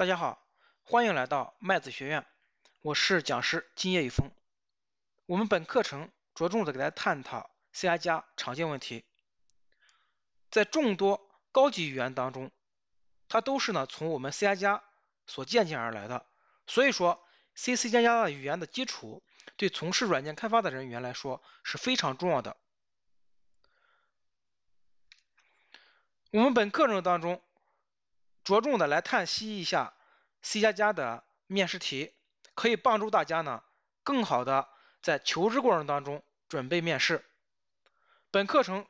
大家好，欢迎来到麦子学院，我是讲师金叶雨峰。我们本课程着重的给大家探讨 C# 加常见问题，在众多高级语言当中，它都是呢从我们 C# 加所借鉴而来的，所以说 C# 加加的语言的基础对从事软件开发的人员来说是非常重要的。我们本课程当中。着重的来探析一下 C 加加的面试题，可以帮助大家呢更好的在求职过程当中准备面试。本课程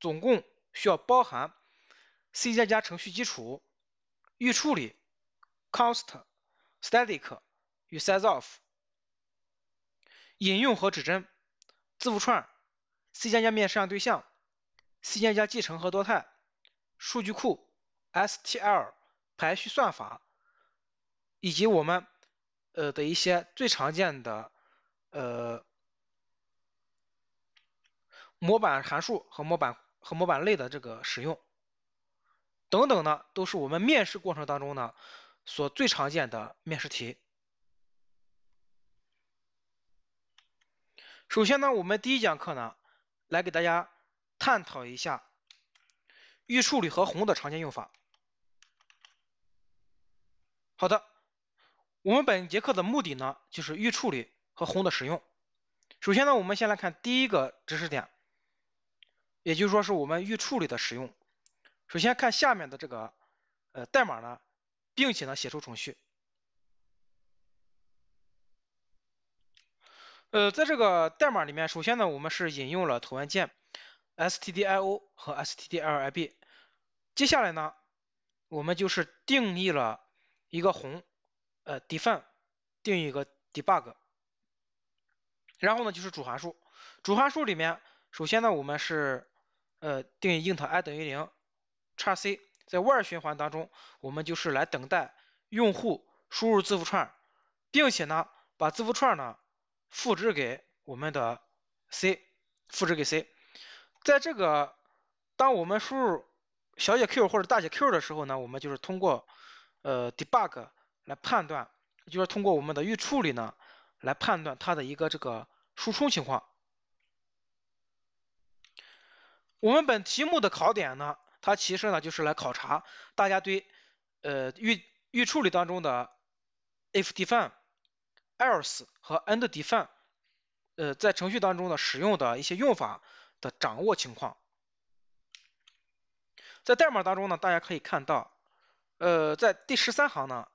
总共需要包含 C 加加程序基础、预处理、const、static 与 sizeof、引用和指针、字符串、C 加加面试对象、C 加加继承和多态、数据库。S T L 排序算法，以及我们呃的一些最常见的呃模板函数和模板和模板类的这个使用等等呢，都是我们面试过程当中呢所最常见的面试题。首先呢，我们第一讲课呢来给大家探讨一下预处理和宏的常见用法。好的，我们本节课的目的呢，就是预处理和宏的使用。首先呢，我们先来看第一个知识点，也就是说是我们预处理的使用。首先看下面的这个呃代码呢，并且呢写出程序。呃，在这个代码里面，首先呢我们是引用了头文件 s t d i o 和 s t d l i b。接下来呢，我们就是定义了。一个宏，呃，define 定义一个 debug，然后呢就是主函数，主函数里面首先呢我们是呃定义 int i 等于零叉 c，在 while 循环当中，我们就是来等待用户输入字符串，并且呢把字符串呢复制给我们的 c，复制给 c，在这个当我们输入小写 q 或者大写 q 的时候呢，我们就是通过呃，debug 来判断，就是通过我们的预处理呢，来判断它的一个这个输出情况。我们本题目的考点呢，它其实呢就是来考察大家对呃预预处理当中的 if define、else 和 end define 呃在程序当中的使用的一些用法的掌握情况。在代码当中呢，大家可以看到。呃，在第十三行呢，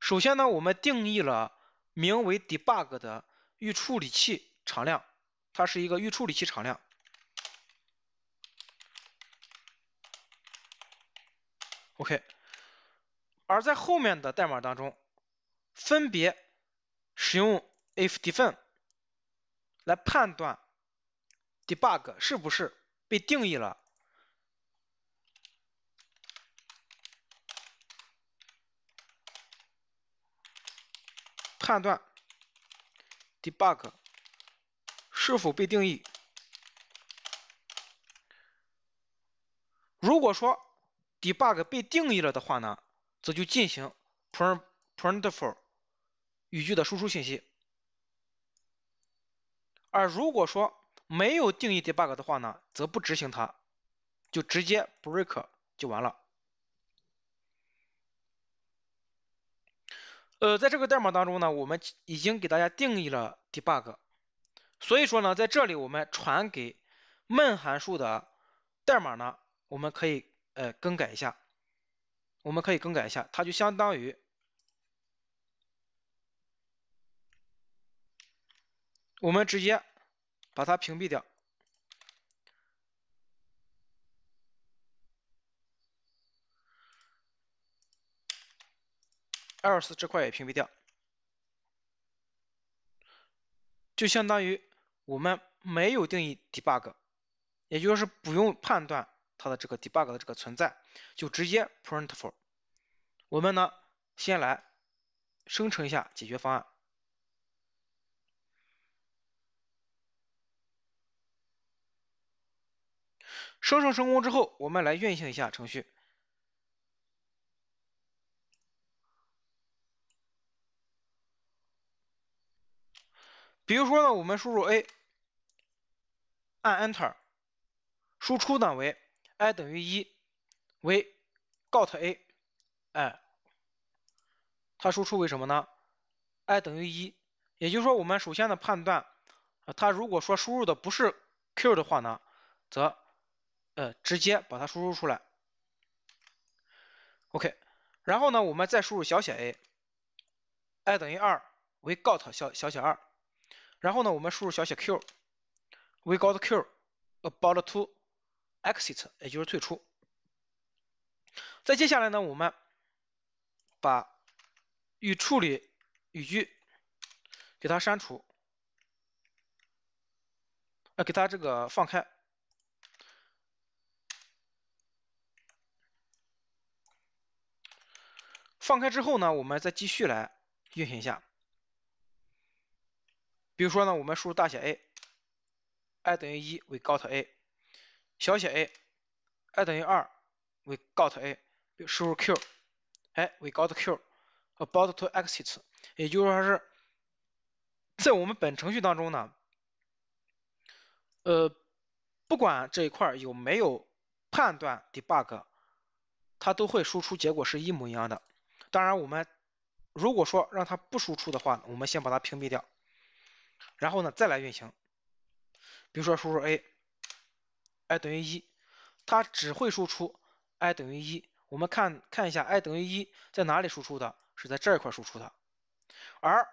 首先呢，我们定义了名为 debug 的预处理器常量，它是一个预处理器常量。OK，而在后面的代码当中，分别使用 if defined 来判断 debug 是不是被定义了。判断 debug 是否被定义。如果说 debug 被定义了的话呢，则就进行 print print for 语句的输出信息。而如果说没有定义 debug 的话呢，则不执行它，就直接 break 就完了。呃，在这个代码当中呢，我们已经给大家定义了 debug，所以说呢，在这里我们传给 main 函数的代码呢，我们可以呃更改一下，我们可以更改一下，它就相当于我们直接把它屏蔽掉。else 这块也屏蔽掉，就相当于我们没有定义 debug，也就是说是不用判断它的这个 debug 的这个存在，就直接 print for。我们呢先来生成一下解决方案。生成成功之后，我们来运行一下程序。比如说呢，我们输入 a，按 enter，输出呢为 i 等于一，为 got a，哎，它输出为什么呢？i 等于一，也就是说我们首先的判断，它如果说输入的不是 q 的话呢，则呃直接把它输出出来。OK，然后呢我们再输入小写 a，i 等于二，为 got 小小写二。然后呢，我们输入小写 q，we got q about to exit，也就是退出。在接下来呢，我们把预处理语句给它删除，啊，给它这个放开。放开之后呢，我们再继续来运行一下。比如说呢，我们输入大写 A，i 等于一，we got A，小写 A，i 等于二，we got A，输入 Q，哎，we got Q，about to exit，也就是说是在我们本程序当中呢，呃，不管这一块有没有判断 d e bug，它都会输出结果是一模一样的。当然，我们如果说让它不输出的话，我们先把它屏蔽掉。然后呢，再来运行，比如说输入 a，i 等于一，它只会输出 i 等于一。我们看看一下 i 等于一在哪里输出的，是在这一块输出的。而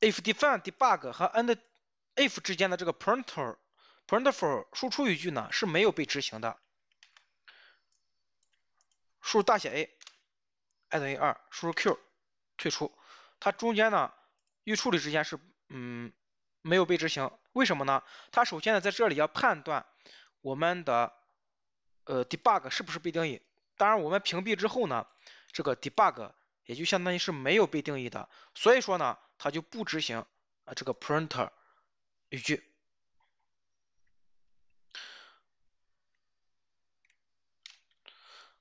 if define debug 和 end if 之间的这个 print e r print f u r 输出语句呢是没有被执行的。输入大写 A，i 等于二，输入 Q 退出。它中间呢？预处理之前是嗯没有被执行，为什么呢？它首先呢在这里要判断我们的呃 debug 是不是被定义，当然我们屏蔽之后呢，这个 debug 也就相当于是没有被定义的，所以说呢它就不执行啊这个 printer 语句。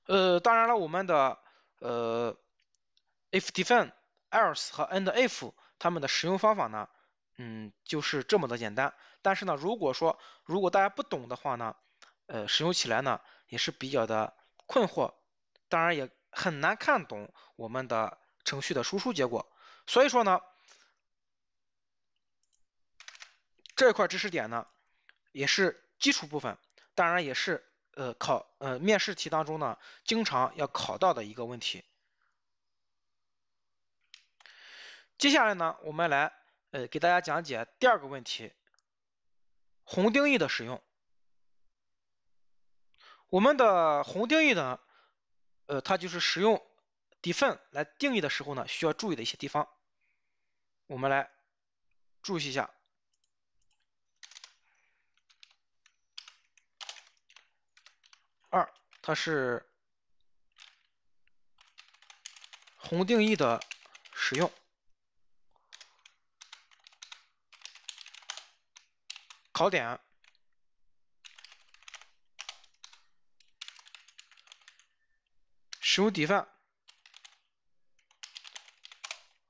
呃当然了我们的呃 if d e f e n e else 和 end if。它们的使用方法呢，嗯，就是这么的简单。但是呢，如果说如果大家不懂的话呢，呃，使用起来呢也是比较的困惑，当然也很难看懂我们的程序的输出结果。所以说呢，这块知识点呢也是基础部分，当然也是呃考呃面试题当中呢经常要考到的一个问题。接下来呢，我们来呃给大家讲解第二个问题，宏定义的使用。我们的宏定义呢，呃，它就是使用 define 来定义的时候呢，需要注意的一些地方，我们来注意一下。二，它是宏定义的使用。考点：使用 n 范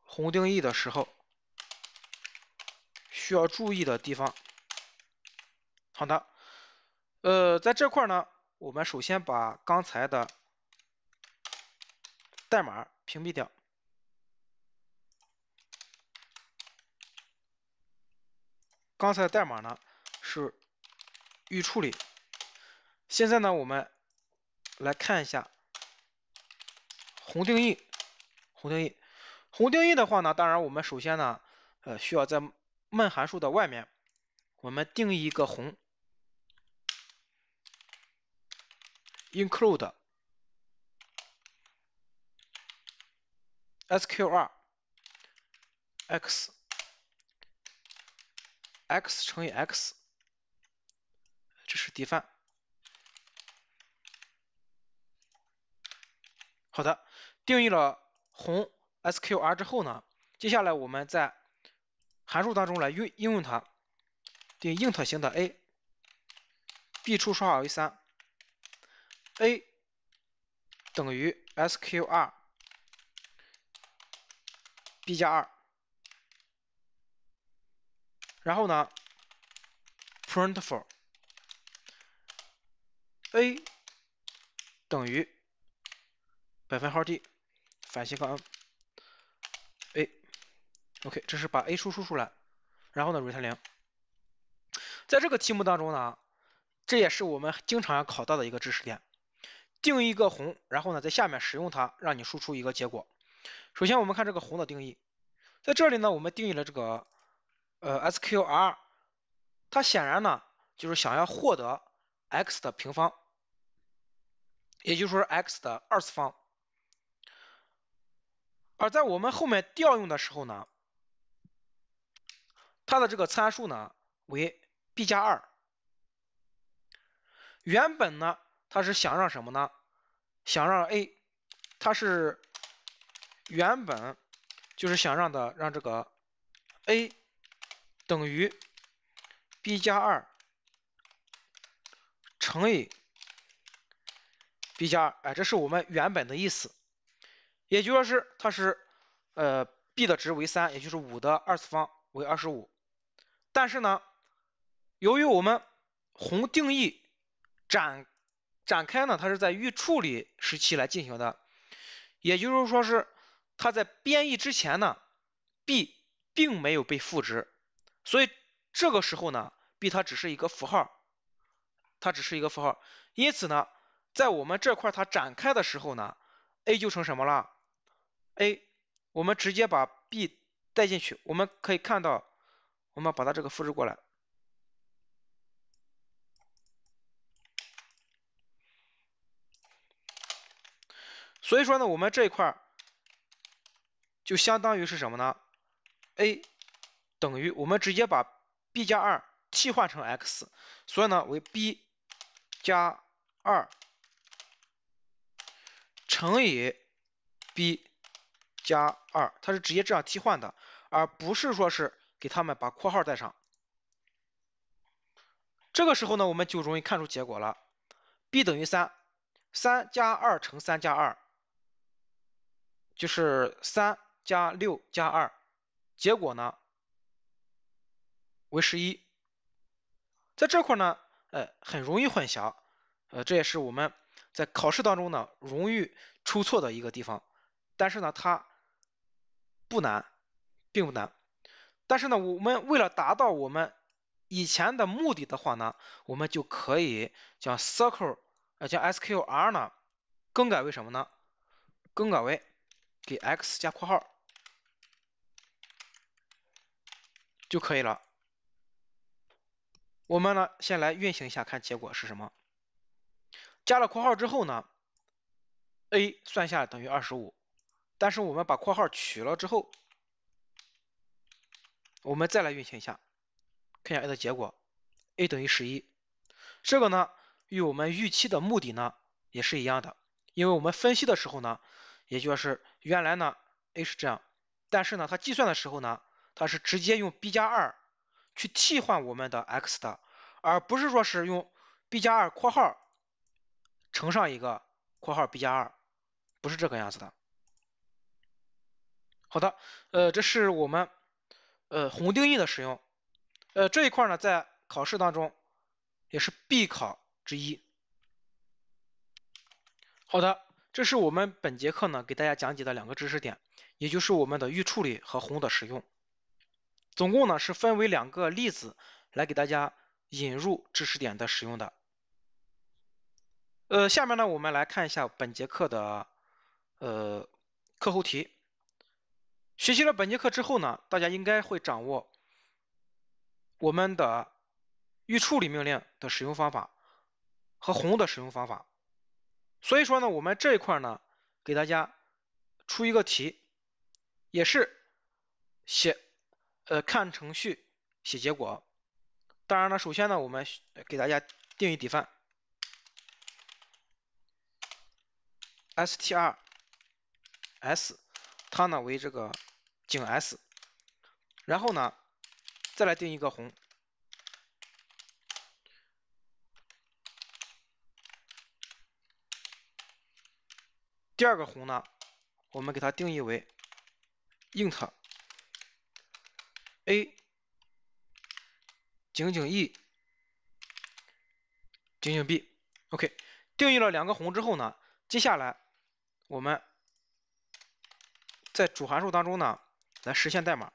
宏定义的时候需要注意的地方。好的，呃，在这块儿呢，我们首先把刚才的代码屏蔽掉。刚才的代码呢？是预处理。现在呢，我们来看一下宏定义。宏定义。宏定义的话呢，当然我们首先呢，呃，需要在闷函数的外面，我们定义一个宏。include s q r x x 乘以 x。这是迪凡。好的，定义了红 SQR 之后呢，接下来我们在函数当中来运应用它。定 int 型的 a、b 初初号为三，a 等于 SQR b 加二，然后呢，print for。a 等于百分号 d 反斜杠 n a，OK，这是把 a 输出出来，然后呢 return 零。在这个题目当中呢，这也是我们经常要考到的一个知识点。定义一个宏，然后呢在下面使用它，让你输出一个结果。首先我们看这个宏的定义，在这里呢我们定义了这个呃 sqr，它显然呢就是想要获得 x 的平方。也就是说 x 的二次方，而在我们后面调用的时候呢，它的这个参数呢为 b 加二，原本呢它是想让什么呢？想让 a，它是原本就是想让的让这个 a 等于 b 加二乘以。一加二，哎，这是我们原本的意思，也就说是它是呃 b 的值为三，也就是五的二次方为二十五，但是呢，由于我们宏定义展展开呢，它是在预处理时期来进行的，也就是说是它在编译之前呢，b 并没有被赋值，所以这个时候呢，b 它只是一个符号，它只是一个符号，因此呢。在我们这块它展开的时候呢，a 就成什么了？a 我们直接把 b 带进去，我们可以看到，我们把它这个复制过来。所以说呢，我们这一块就相当于是什么呢？a 等于我们直接把 b 加二替换成 x，所以呢为 b 加二。乘以 b 加二，它是直接这样替换的，而不是说是给他们把括号带上。这个时候呢，我们就容易看出结果了。b 等于三，三加二乘三加二，就是三加六加二，结果呢为十一。在这块呢，呃，很容易混淆，呃，这也是我们。在考试当中呢，容易出错的一个地方，但是呢，它不难，并不难。但是呢，我们为了达到我们以前的目的的话呢，我们就可以将 circle 呃将 SQR 呢更改为什么呢？更改为给 x 加括号就可以了。我们呢，先来运行一下，看结果是什么。加了括号之后呢，a 算下来等于二十五，但是我们把括号取了之后，我们再来运行一下，看一下 a 的结果，a 等于十一，这个呢与我们预期的目的呢也是一样的，因为我们分析的时候呢，也就是原来呢 a 是这样，但是呢它计算的时候呢，它是直接用 b 加二去替换我们的 x 的，而不是说是用 b 加二括号。乘上一个括号 b 加二，不是这个样子的。好的，呃，这是我们呃宏定义的使用，呃这一块呢在考试当中也是必考之一。好的，这是我们本节课呢给大家讲解的两个知识点，也就是我们的预处理和宏的使用。总共呢是分为两个例子来给大家引入知识点的使用的。呃，下面呢，我们来看一下本节课的呃课后题。学习了本节课之后呢，大家应该会掌握我们的预处理命令的使用方法和宏的使用方法。所以说呢，我们这一块呢，给大家出一个题，也是写呃看程序写结果。当然呢，首先呢，我们给大家定义底范。S T R S，它呢为这个井 S，然后呢再来定一个红，第二个红呢，我们给它定义为 int a 井井 E 井井 B，OK，定义了两个红之后呢，接下来。我们在主函数当中呢，来实现代码，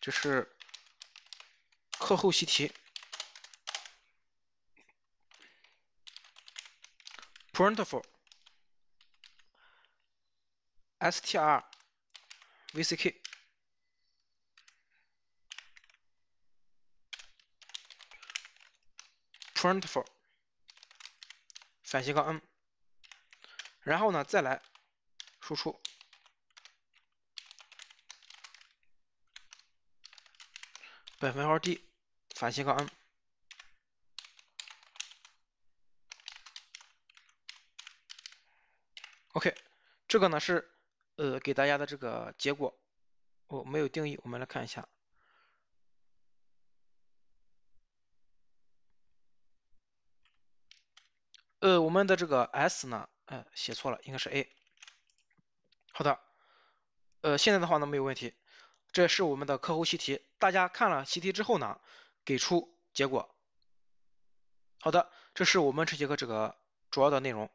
这是课后习题。printf(str_vck); printf( 反斜杠 n); 然后呢，再来输出百分号 D 反斜杠 M。OK，这个呢是呃给大家的这个结果。哦，没有定义，我们来看一下。呃，我们的这个 S 呢。嗯，写错了，应该是 A。好的，呃，现在的话呢没有问题。这是我们的课后习题，大家看了习题之后呢，给出结果。好的，这是我们这节课这个主要的内容。